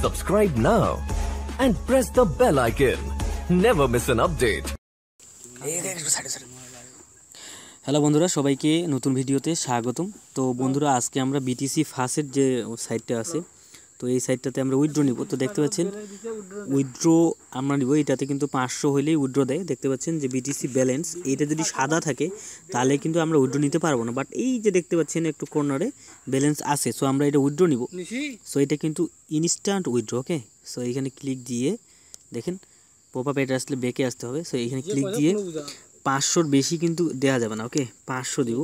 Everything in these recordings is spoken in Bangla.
Subscribe now and press the bell icon. Never miss an update. Hello বন্ধুরা সবাইকে নতুন ভিডিওতে স্বাগতম তো বন্ধুরা আজকে আমরা বিটিসি ফাঁসের যে সাইটটা আছে তো এই সাইডটাতে আমরা উইড্রো নিব তো দেখতে পাচ্ছেন উইড্রো আমরা নিব এটাতে কিন্তু পাঁচশো হইলেই উইড্রো দেয় দেখতে পাচ্ছেন যে বিটিসি ব্যালেন্স এটা যদি সাদা থাকে তাহলে কিন্তু আমরা উইড্রো নিতে পারবো না বাট এই যে দেখতে পাচ্ছেন একটু কর্নারে ব্যালেন্স আছে সো আমরা এটা উইড্রো নিব সো এটা কিন্তু ইনস্ট্যান্ট উইড্রো ওকে সো এখানে ক্লিক দিয়ে দেখেন পোপা পেটে আসলে বেঁকে আসতে হবে সো এখানে ইয়ে ক্লিক দিয়ে পাঁচশোর বেশি কিন্তু দেওয়া যাবে না ওকে পাঁচশো দিব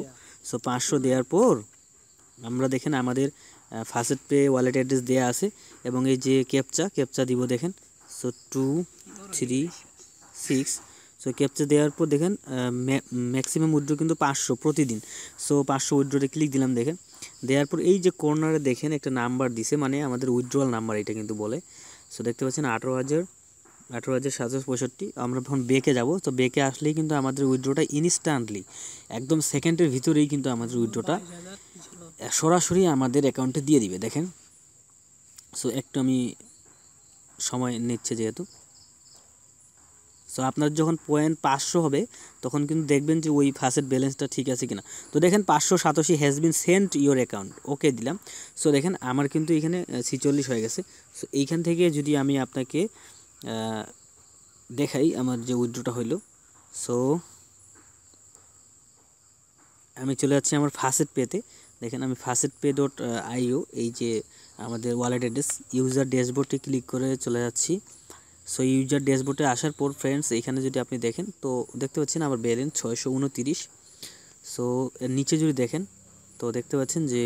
সো পাঁচশো দেওয়ার পর আমরা দেখেন আমাদের ফার্স্ট পে ওয়ালেট অ্যাড্রেস দেওয়া আছে এবং এই যে ক্যাপচা ক্যাপচা দিব দেখেন so two three six so captcha দেওয়ার পর দেখেন ম্যাক্সিমাম উইড্রো কিন্তু পাঁচশো প্রতিদিন সো পাঁচশো উইড্রোতে ক্লিক দিলাম দেখেন দেওয়ার পর এই যে কর্নারে দেখেন একটা নাম্বার দিছে মানে আমাদের উইড্রোয়াল নাম্বার এটা কিন্তু বলে সো দেখতে পাচ্ছেন আঠেরো হাজার আঠেরো হাজার সাতশো পঁয়ষট্টি আমরা যখন বেঁকে যাবো তো বেঁকে আসলেই কিন্তু আমাদের উইড্রোটা ইনস্ট্যান্টলি একদম সেকেন্ডের ভিতরেই কিন্তু আমাদের উইড্রোটা সরাসরি আমাদের অ্যাকাউন্টে দিয়ে দিবে দেখেন সো একটু আমি সময় নিচ্ছে যেহেতু সো আপনার যখন পয়েন্ট পাঁচশো হবে তখন কিন্তু দেখবেন যে ওই ফার্স্টের ব্যালেন্সটা ঠিক আছে কিনা তো দেখেন পাঁচশো সাতাশি has been sent your account okay দিলাম সো দেখেন আমার কিন্তু এখানে ছিচল্লিশ হয়ে গেছে সো এইখান থেকে যদি আমি আপনাকে দেখাই আমার যে উইড্রোটা হইলো সো আমি চলে যাচ্ছি আমার ফার্স্ট পেতে দেখেন আমি ফার্স্ট পে ডট আইও এই যে আমাদের ওয়ালেট অ্যাড্রেস ইউজার ড্যাশবোর্ডে ক্লিক করে চলে যাচ্ছি সো ইউজার ড্যাশবোর্ডে আসার পর ফ্রেন্ডস এখানে যদি আপনি দেখেন তো দেখতে পাচ্ছেন আমার ব্যালেন্স ছয়শো উনতিরিশ সো নিচে যদি দেখেন তো দেখতে পাচ্ছেন যে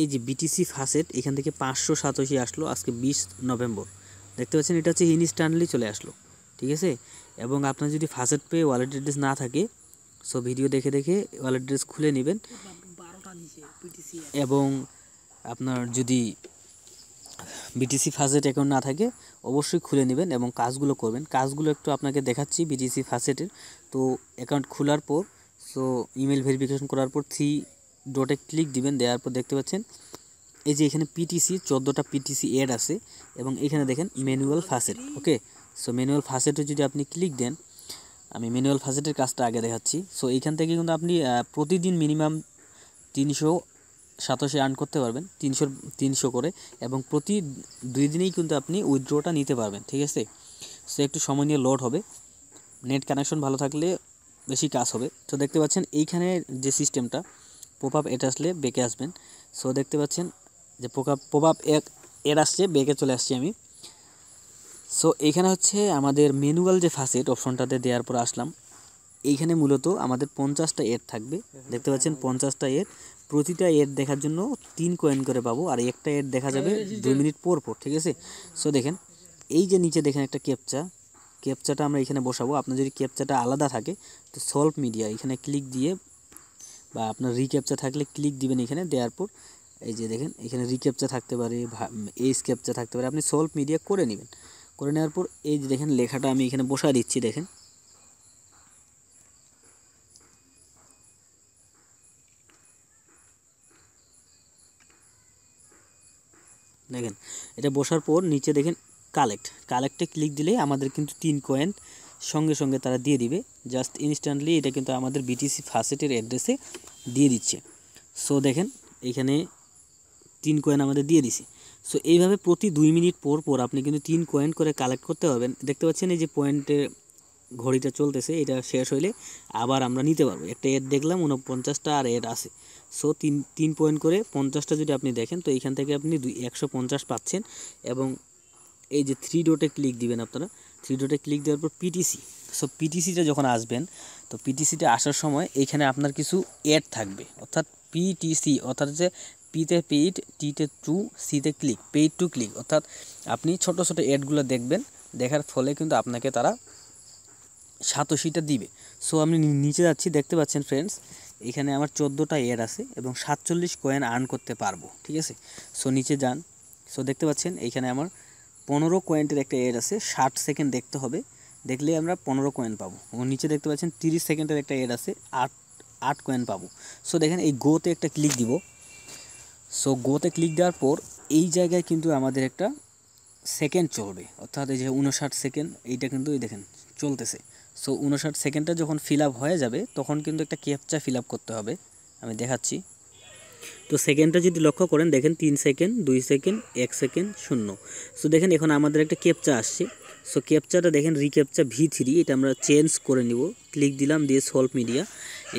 এই যে বিটিসি ফাসেট এখান থেকে পাঁচশো সাতাশি আসলো আজকে বিশ নভেম্বর দেখতে পাচ্ছেন এটা হচ্ছে ইনস্ট্যান্টলি চলে আসলো ঠিক আছে এবং আপনার যদি ফাসেট পে ওয়ালেট অ্যাড্রেস না থাকে সো ভিডিও দেখে দেখে ওয়ালেট অ্যাড্রেস খুলে নেবেন এবং আপনার যদি বিটিসি ফাসেট অ্যাকাউন্ট না থাকে অবশ্যই খুলে নেবেন এবং কাজগুলো করবেন কাজগুলো একটু আপনাকে দেখাচ্ছি বিটিসি ফাসেটের তো অ্যাকাউন্ট খোলার পর সো ইমেল ভেরিফিকেশন করার পর থ্রি ডটে ক্লিক দিবেন দেওয়ার পর দেখতে পাচ্ছেন এই যে এখানে পিটিসি চোদ্দোটা পিটিসি এড আছে এবং এখানে দেখেন manual faucet okay so manual ফাসেটে যদি আপনি ক্লিক দেন আমি ম্যানুয়াল ফাসেটের কাজটা আগে দেখাচ্ছি সো এইখান থেকে কিন্তু আপনি প্রতিদিন মিনিমাম তিনশো সাতাশে আর্ন করতে পারবেন তিনশো তিনশো করে এবং প্রতি দুই দিনেই কিন্তু আপনি উইথড্রোটা নিতে পারবেন ঠিক আছে সে একটু সময় নিয়ে লোড হবে নেট কানেকশন ভালো থাকলে বেশি কাজ হবে তো দেখতে পাচ্ছেন এইখানে যে সিস্টেমটা পোপ আপ এটা আসলে বেঁকে আসবেন সো দেখতে পাচ্ছেন যে পোপ আপ পোপ আপ এর আসছে বেঁকে চলে আসছি আমি সো এখানে হচ্ছে আমাদের ম্যানুয়াল যে ফাসেট অপশনটাতে দেওয়ার পর আসলাম এইখানে মূলত আমাদের পঞ্চাশটা এর থাকবে দেখতে পাচ্ছেন পঞ্চাশটা এর প্রতিটা এর দেখার জন্য তিন কয়েন করে পাবো আর একটা এর দেখা যাবে দুই মিনিট পর পর ঠিক আছে সো দেখেন এই যে নিচে দেখেন একটা ক্যাপচা ক্যাপচাটা আমরা এখানে বসাবো আপনার যদি ক্যাপচাটা আলাদা থাকে তো সলভ মিডিয়া এখানে ক্লিক দিয়ে বা আপনার রিক্যাপচা থাকলে ক্লিক দিবেন এখানে দেওয়ার পর এই যে দেখেন এখানে রিক্যাপচা থাকতে পারে এইস ক্যাপচা থাকতে পারে আপনি সলভ মিডিয়া করে নেবেন করে নেওয়ার পর এই যে দেখেন লেখাটা আমি এখানে বসা দিচ্ছি দেখেন দেখেন এটা বসার পর নিচে দেখেন কালেক্ট কালেক্টে ক্লিক দিলে আমাদের কিন্তু তিন কয়েন সঙ্গে সঙ্গে তারা দিয়ে দিবে জাস্ট ইনস্ট্যান্টলি এটা কিন্তু আমাদের বিটিসি ফাসেটের অ্যাড্রেসে দিয়ে দিচ্ছে সো দেখেন এখানে তিন কয়েন আমাদের দিয়ে দিছি সো এইভাবে প্রতি দুই মিনিট পর পর আপনি কিন্তু তিন কয়েন করে কালেক্ট করতে পারবেন দেখতে পাচ্ছেন এই যে পয়েন্টের ঘড়িটা চলতেছে এটা শেষ হইলে আবার আমরা নিতে পারবো একটা এড দেখলাম উনপঞ্চাশটা আর এড আছে সো তিন তিন পয়েন্ট করে পঞ্চাশটা যদি আপনি দেখেন তো এইখান থেকে আপনি দুই একশো পঞ্চাশ পাচ্ছেন এবং এই যে থ্রি ডোটে ক্লিক দিবেন আপনারা থ্রি ডোটে ক্লিক দেওয়ার পর পিটিসি সো পিটিসিটা যখন আসবেন তো পিটিসিটা আসার সময় এখানে আপনার কিছু এড থাকবে অর্থাৎ পিটিসি অর্থাৎ যে পিতে পেইড টিতে টু সিতে ক্লিক পেইড টু ক্লিক অর্থাৎ আপনি ছোট ছোট এডগুলো দেখবেন দেখার ফলে কিন্তু আপনাকে তারা সাতাশিটা দিবে সো আমি নিচে যাচ্ছি দেখতে পাচ্ছেন ফ্রেন্ডস এখানে আমার চোদ্দোটা এয়ার আছে এবং সাতচল্লিশ কয়েন আর্ন করতে পারবো ঠিক আছে সো নিচে যান সো দেখতে পাচ্ছেন এখানে আমার পনেরো কয়েন্টের একটা এয়ার আছে ষাট সেকেন্ড দেখতে হবে দেখলে আমরা পনেরো কয়েন পাবো এবং নিচে দেখতে পাচ্ছেন তিরিশ সেকেন্ডের একটা এয়ার আছে আট আট কয়েন পাবো সো দেখেন এই গোতে একটা ক্লিক দিব সো গোতে ক্লিক দেওয়ার পর এই জায়গায় কিন্তু আমাদের একটা সেকেন্ড চলবে অর্থাৎ এই যে উনষাট সেকেন্ড এইটা কিন্তু এই দেখেন চলতেছে সো উনষাট সেকেন্ডটা যখন ফিল হয়ে যাবে তখন কিন্তু একটা ক্যাপচা ফিল করতে হবে আমি দেখাচ্ছি তো সেকেন্ডটা যদি লক্ষ্য করেন দেখেন তিন সেকেন্ড দুই সেকেন্ড এক সেকেন্ড শূন্য সো দেখেন এখন আমাদের একটা ক্যাপচা আসছে সো ক্যাপচাটা দেখেন রিক্যাপচা ভি থ্রি এটা আমরা চেঞ্জ করে নিব ক্লিক দিলাম দিয়ে সলভ মিডিয়া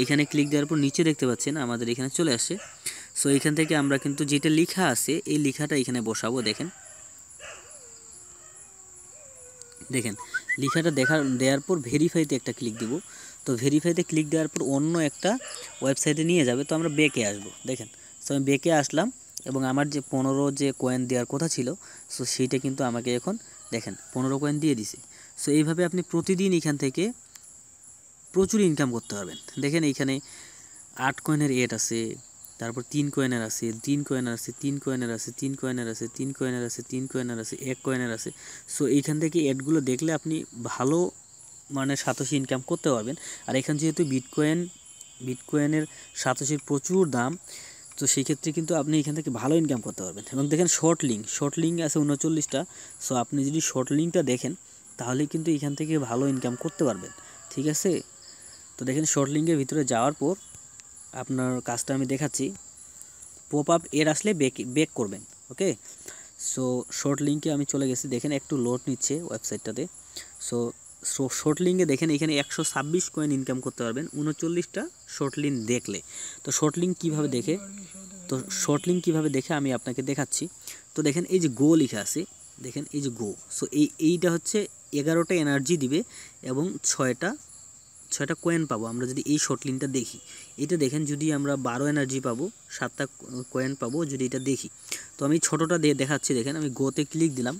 এখানে ক্লিক দেওয়ার পর নিচে দেখতে পাচ্ছেন আমাদের এখানে চলে আসে সো এখান থেকে আমরা কিন্তু যেটা লেখা আছে এই লেখাটা এখানে বসাবো দেখেন দেখেন লিখাটা দেখার দেওয়ার পর ভেরিফাইতে একটা ক্লিক দিব তো ভেরিফাইতে ক্লিক দেওয়ার পর অন্য একটা ওয়েবসাইটে নিয়ে যাবে তো আমরা বেকে আসব দেখেন তো আমি বেকে আসলাম এবং আমার যে পনেরো যে কয়েন দেওয়ার কথা ছিল সো সেইটা কিন্তু আমাকে এখন দেখেন পনেরো কয়েন দিয়ে দিছে সো এইভাবে আপনি প্রতিদিন এখান থেকে প্রচুর ইনকাম করতে পারবেন দেখেন এইখানে আট কয়েনের এড আছে তারপর তিন কয়েনের আছে তিন কয়েনের আছে তিন কয়েনের আছে তিন কয়েনের আছে তিন কয়েনের আছে তিন কয়েনের আছে এক কয়েনের আছে সো এইখান থেকে অ্যাডগুলো দেখলে আপনি ভালো মানে সাতশি ইনকাম করতে পারবেন আর এখান যেহেতু বিটকয়েন বিটকয়েনের সাতশির প্রচুর দাম তো সেই ক্ষেত্রে কিন্তু আপনি এখান থেকে ভালো ইনকাম করতে পারবেন এবং দেখেন শর্ট লিঙ্ক শর্ট লিঙ্ক আছে উনচল্লিশটা সো আপনি যদি শর্ট লিঙ্কটা দেখেন তাহলে কিন্তু এখান থেকে ভালো ইনকাম করতে পারবেন ঠিক আছে তো দেখেন শর্ট লিঙ্কের ভিতরে যাওয়ার পর আপনার কাজটা আমি দেখাচ্ছি পপ আপ এর আসলে বেক করবেন ওকে সো শর্ট লিঙ্কে আমি চলে গেছি দেখেন একটু লোড নিচ্ছে ওয়েবসাইটটাতে সো শর্ট লিঙ্কে দেখেন এখানে একশো ছাব্বিশ কয়েন ইনকাম করতে পারবেন উনচল্লিশটা শর্ট লিঙ্ক দেখলে তো শর্ট লিঙ্ক কীভাবে দেখে তো শর্ট লিঙ্ক কীভাবে দেখে আমি আপনাকে দেখাচ্ছি তো দেখেন এই যে গো লিখে আছে দেখেন এই যে গো সো এই এইটা হচ্ছে এগারোটা এনার্জি দিবে এবং ছয়টা ছয়টা কয়েন পাবো আমরা যদি এই শর্ট দেখি এটা দেখেন যদি আমরা বারো এনার্জি পাবো সাতটা কয়েন পাবো যদি এটা দেখি তো আমি ছোটোটা দিয়ে দেখাচ্ছি দেখেন আমি গোতে ক্লিক দিলাম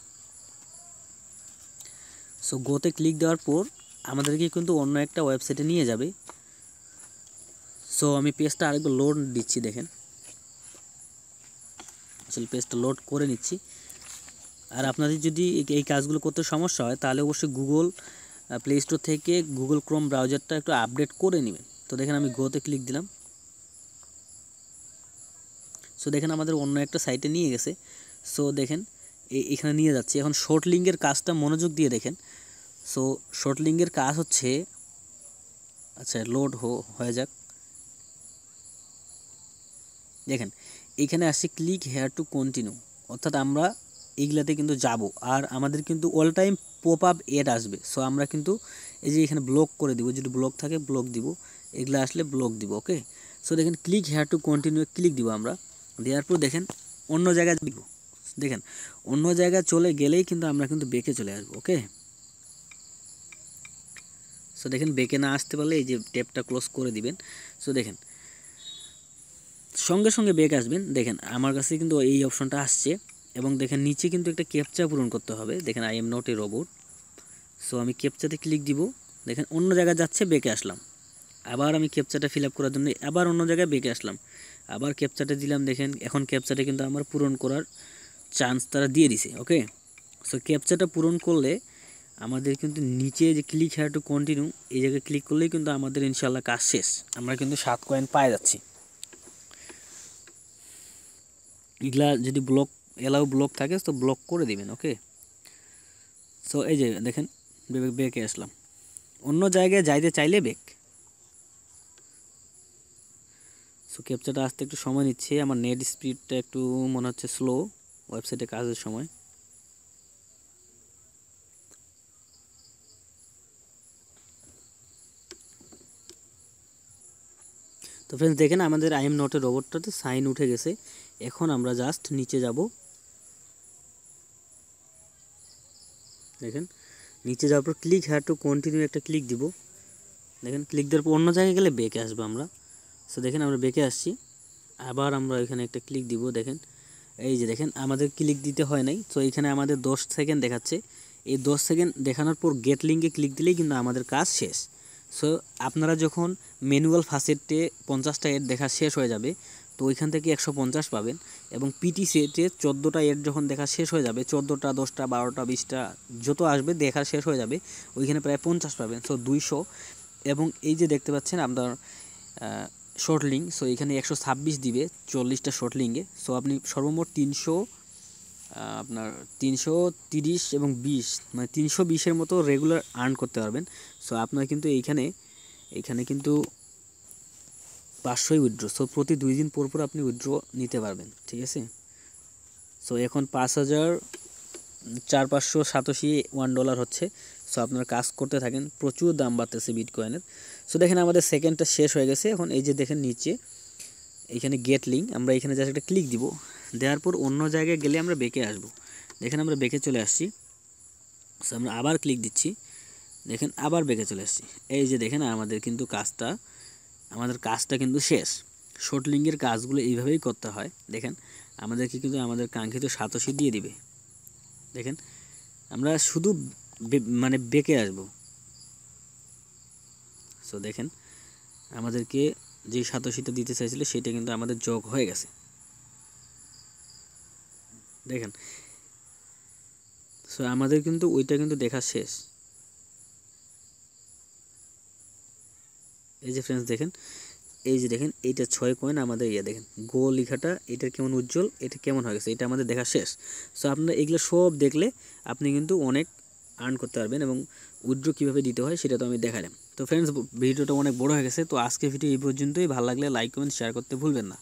সো গোতে ক্লিক দেওয়ার পর আমাদেরকে কিন্তু অন্য একটা ওয়েবসাইটে নিয়ে যাবে সো আমি পেজটা আরেকবার লোড দিচ্ছি দেখেন আসলে পেজটা লোড করে নিচ্ছি আর আপনাদের যদি এই কাজগুলো করতে সমস্যা হয় তাহলে অবশ্যই গুগল প্লে স্টোর থেকে গুগল ক্রোম ব্রাউজারটা একটু আপডেট করে নেবেন তো দেখেন আমি গোতে ক্লিক দিলাম সো দেখেন আমাদের অন্য একটা সাইটে নিয়ে গেছে সো দেখেন এখানে নিয়ে যাচ্ছে এখন শর্ট লিঙ্কের কাজটা মনোযোগ দিয়ে দেখেন সো শর্ট লিঙ্কের কাজ হচ্ছে আচ্ছা লোড হয়ে যাক দেখেন এখানে আসছে ক্লিক হেয়ার টু কন্টিনিউ অর্থাৎ আমরা এইগুলাতে কিন্তু যাব আর আমাদের কিন্তু all time pop up ad আসবে সো আমরা কিন্তু এই যে এখানে ব্লক করে দিব যদি ব্লক থাকে ব্লক দিব এগুলো আসলে ব্লক দিব ওকে সো দেখেন click here to continue click দিব আমরা দেওয়ার পর দেখেন অন্য জায়গায় দিব দেখেন অন্য জায়গায় চলে গেলেই কিন্তু আমরা কিন্তু বেঁকে চলে আসবো ওকে সো দেখেন বেঁকে না আসতে পারলে এই যে ট্যাপটা ক্লোজ করে দিবেন সো দেখেন সঙ্গে সঙ্গে বেগ আসবেন দেখেন আমার কাছে কিন্তু এই অপশনটা আসছে এবং দেখেন নিচে কিন্তু একটা ক্যাপচা পূরণ করতে হবে দেখেন I am not a robot so আমি ক্যাপচাতে ক্লিক দিব দেখেন অন্য জায়গায় যাচ্ছে বেঁকে আসলাম আবার আমি ক্যাপচাটা ফিল করার জন্য আবার অন্য জায়গায় বেঁকে আসলাম আবার ক্যাপচাটা দিলাম দেখেন এখন ক্যাপচাটা কিন্তু আমার পূরণ করার চান্স তারা দিয়ে দিছে ওকে সো ক্যাপচাটা পূরণ করলে আমাদের কিন্তু নিচে যে ক্লিক হেয়ার টু কন্টিনিউ এই জায়গায় ক্লিক করলেই কিন্তু আমাদের ইনশাল্লাহ কাজ শেষ আমরা কিন্তু সাত কয়েন পায়ে যাচ্ছি এগুলা যদি ব্লক এলাও ব্লক থাকে তো ব্লক করে দিবেন ওকে সো এই যে দেখেন বেকে আসলাম অন্য জায়গায় যাইতে চাইলে বেক সো ক্যাপচারটা আসতে একটু সময় নিচ্ছে আমার নেট স্পিডটা একটু মনে হচ্ছে স্লো ওয়েবসাইটে কাজের সময় তো ফ্রেন্ডস দেখেন আমাদের আই এম নটের রোবটটাতে সাইন উঠে গেছে এখন আমরা জাস্ট নিচে যাব দেখেন নিচে যাওয়ার পর ক্লিক হ্যাঁ টু কন্টিনিউ একটা ক্লিক দিব দেখেন ক্লিক দেওয়ার পর অন্য জায়গায় গেলে বেঁকে আসবো আমরা সো দেখেন আমরা বেঁকে আসছি আবার আমরা এখানে একটা ক্লিক দিব দেখেন এই যে দেখেন আমাদের ক্লিক দিতে হয় নাই তো এখানে আমাদের দশ সেকেন্ড দেখাচ্ছে এই দশ সেকেন্ড দেখানোর পর গেট লিঙ্কে ক্লিক দিলেই কিন্তু আমাদের কাজ শেষ সো আপনারা যখন ম্যানুয়াল ফার্স্ট এডে পঞ্চাশটা এড দেখা শেষ হয়ে যাবে তো ওইখান থেকে একশো পঞ্চাশ পাবেন এবং পিটি সেটে চোদ্দোটা এর যখন দেখা শেষ হয়ে যাবে চোদ্দোটা দশটা বারোটা বিশটা যত আসবে দেখা শেষ হয়ে যাবে ওইখানে প্রায় পঞ্চাশ পাবেন সো দুইশো এবং এই যে দেখতে পাচ্ছেন আপনার শর্ট লিঙ্ক সো এখানে একশো ছাব্বিশ দিবে চল্লিশটা শর্ট লিঙ্কে সো আপনি সর্বমোট তিনশো আপনার তিনশো তিরিশ এবং বিশ মানে তিনশো বিশের মতো রেগুলার আর্ন করতে পারবেন সো আপনার কিন্তু এইখানে এইখানে কিন্তু পাঁচশোই উইড্রো সো প্রতি দুই দিন পর পর আপনি উইড্রো নিতে পারবেন ঠিক আছে সো এখন পাঁচ হাজার চার পাঁচশো সাতাশি ওয়ান ডলার হচ্ছে সো আপনারা কাজ করতে থাকেন প্রচুর দাম বাড়তেছে বিটকয়েনের সো দেখেন আমাদের সেকেন্ডটা শেষ হয়ে গেছে এখন এই যে দেখেন নিচে এখানে গেট লিঙ্ক আমরা এখানে জাস্ট একটা ক্লিক দিব দেওয়ার পর অন্য জায়গায় গেলে আমরা বেঁকে আসব দেখেন আমরা বেঁকে চলে আসছি সো আমরা আবার ক্লিক দিচ্ছি দেখেন আবার বেঁকে চলে আসছি এই যে দেখেন আমাদের কিন্তু কাজটা আমাদের কাজটা কিন্তু শেষ শর্ট লিঙ্কের কাজগুলো এইভাবেই করতে হয় দেখেন আমাদেরকে কিন্তু আমাদের কাঙ্ক্ষিত সাতশি দিয়ে দিবে দেখেন আমরা শুধু মানে বেঁকে আসব সো দেখেন আমাদেরকে যে সাতশিটা দিতে চাইছিল সেটা কিন্তু আমাদের যোগ হয়ে গেছে দেখেন সো আমাদের কিন্তু ওইটা কিন্তু দেখা শেষ এই যে ফ্রেন্ডস দেখেন এই যে দেখেন এইটা ছয় কয়েন আমাদের ইয়ে দেখেন গো লিখাটা এটা কেমন উজ্জ্বল এটা কেমন হয়ে গেছে এটা আমাদের দেখা শেষ সো আপনারা এগুলো সব দেখলে আপনি কিন্তু অনেক আর্ন করতে পারবেন এবং উইড্রো কীভাবে দিতে হয় সেটা তো আমি দেখালাম তো ফ্রেন্ডস ভিডিওটা অনেক বড় হয়ে গেছে তো আজকে ভিডিও এই পর্যন্তই ভালো লাগলে লাইক কমেন্ট শেয়ার করতে ভুলবেন না